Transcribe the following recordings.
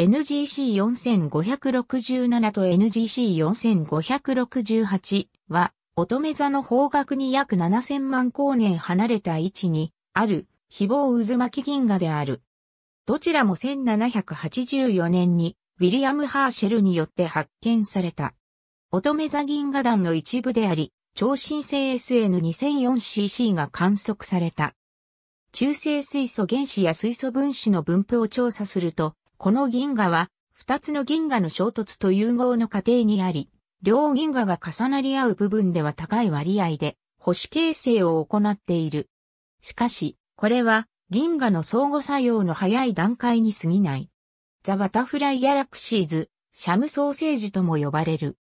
NGC4567 と NGC4568 は、乙女座の方角に約7000万光年離れた位置にある、非棒渦巻き銀河である。どちらも1784年に、ウィリアム・ハーシェルによって発見された。乙女座銀河団の一部であり、超新星 SN2004cc が観測された。中性水素原子や水素分子の分布を調査すると、この銀河は、二つの銀河の衝突と融合の過程にあり、両銀河が重なり合う部分では高い割合で、保守形成を行っている。しかし、これは、銀河の相互作用の早い段階に過ぎない。ザ・バタフライ・ギャラクシーズ、シャムソーセージとも呼ばれる。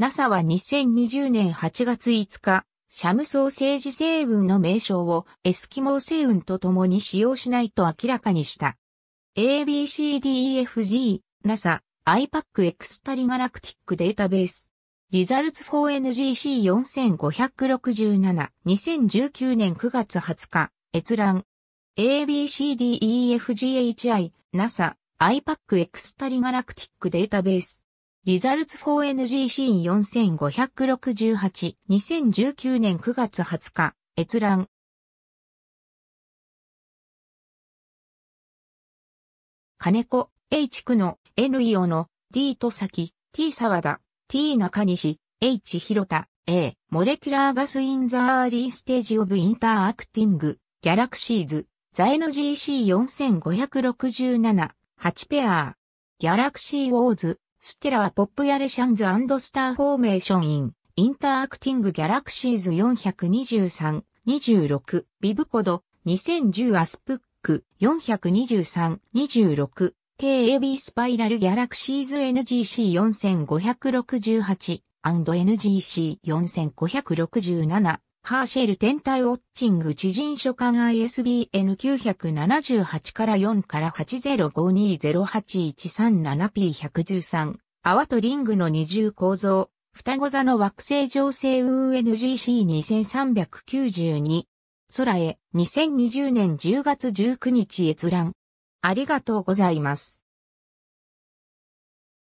NASA は2020年8月5日、シャムソーセージ星雲の名称をエスキモー星雲と共に使用しないと明らかにした。ABCDEFG、NASA、IPAC エクスタリガラクティックデータベース。r e s リザルツ 4NGC4567、2019年9月20日、閲覧。ABCDEFGHI、NASA、IPAC エクスタリガラクティックデータベース。r e s リザルツ 4NGC4568、2019年9月20日、閲覧。金子、H 区の、N 伊予の、D 戸崎、T 沢田、T 中西、H 広田、A、モレキュラーガスインザーリーステージオブインターアクティング、ギャラクシーズ、ザエノ g c 4 5 6 7 8ペア、ギャラクシーウォーズ、ステラーポップヤレシャンズスターフォーメーションイン、インターアクティングギャラクシーズ423、26、ビブコド、2010アスプック423-26 KAB スパイラルギャラクシーズ NGC4568 NGC4567 ハーシェル天体ウォッチング知人書館 ISBN 978から4から 80520813P113 7泡とリングの二重構造双子座の惑星情勢 UNGC2392 空へ2020年10月19日閲覧。ありがとうございます。